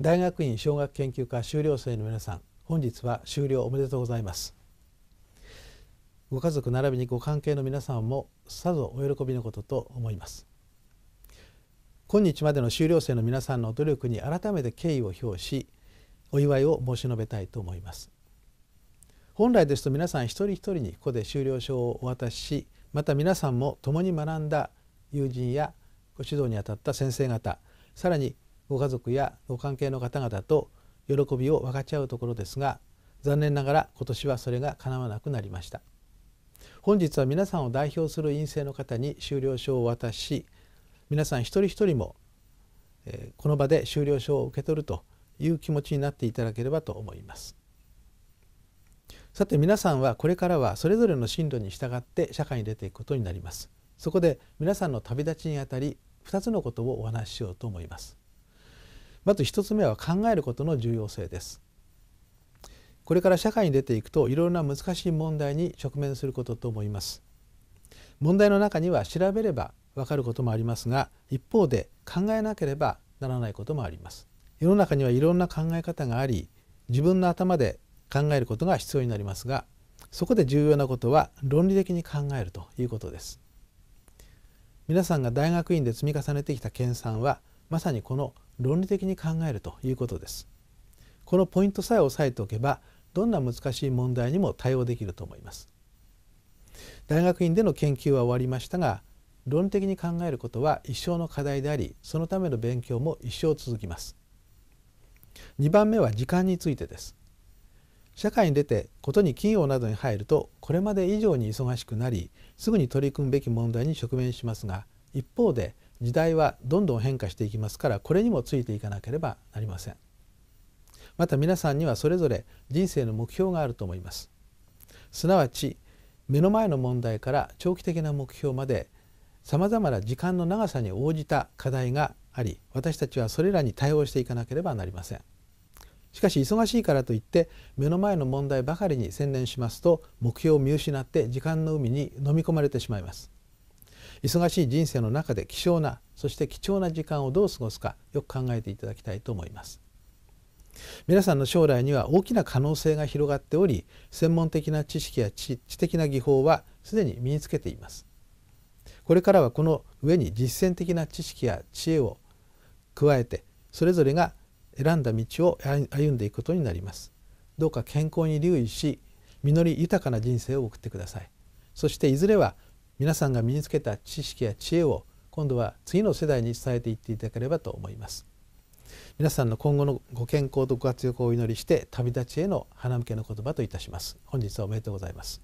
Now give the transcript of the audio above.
大学院小学研究科修了生の皆さん本日は修了おめでとうございますご家族並びにご関係の皆さんもさぞお喜びのことと思います今日までの修了生の皆さんの努力に改めて敬意を表しお祝いを申し述べたいと思います本来ですと皆さん一人一人にここで修了証をお渡ししまた皆さんも共に学んだ友人やご指導にあたった先生方さらにご家族やご関係の方々と喜びを分かち合うところですが残念ながら今年はそれが叶わなくなりました本日は皆さんを代表する院生の方に修了証を渡し皆さん一人一人も、えこの場で修了証を受け取るという気持ちになっていただければと思いますさて皆さんはこれからはそれぞれの進路に従って社会に出ていくことになりますそこで皆さんの旅立ちにあたり2つのことをお話ししようと思いますまず1つ目は考えることの重要性ですこれから社会に出ていくといろいろな難しい問題に直面することと思います問題の中には調べればわかることもありますが一方で考えなければならないこともあります世の中にはいろんな考え方があり自分の頭で考えることが必要になりますがそこで重要なことは論理的に考えるということです皆さんが大学院で積み重ねてきた研鑽はまさにこの論理的に考えるということですこのポイントさえ押さえておけばどんな難しい問題にも対応できると思います大学院での研究は終わりましたが論理的に考えることは一生の課題でありそのための勉強も一生続きます2番目は時間についてです社会に出てことに企業などに入るとこれまで以上に忙しくなりすぐに取り組むべき問題に直面しますが一方で時代はどんどん変化していきますからこれにもついていかなければなりませんまた皆さんにはそれぞれ人生の目標があると思いますすなわち目の前の問題から長期的な目標までさまざまな時間の長さに応じた課題があり私たちはそれらに対応していかなければなりませんしかし忙しいからといって目の前の問題ばかりに専念しますと目標を見失って時間の海に飲み込まれてしまいます忙しい人生の中で希少なそして貴重な時間をどう過ごすかよく考えていただきたいと思います。皆さんの将来には大きな可能性が広がっており専門的な知識や知的な技法はすでに身につけています。これからはこの上に実践的な知識や知恵を加えてそれぞれが選んだ道を歩んでいくことになります。どうか健康に留意し実り豊かな人生を送ってください。そしていずれは皆さんが身につけた知識や知恵を今度は次の世代に伝えていっていただければと思います皆さんの今後のご健康とご活躍をお祈りして旅立ちへの花向けの言葉といたします本日はおめでとうございます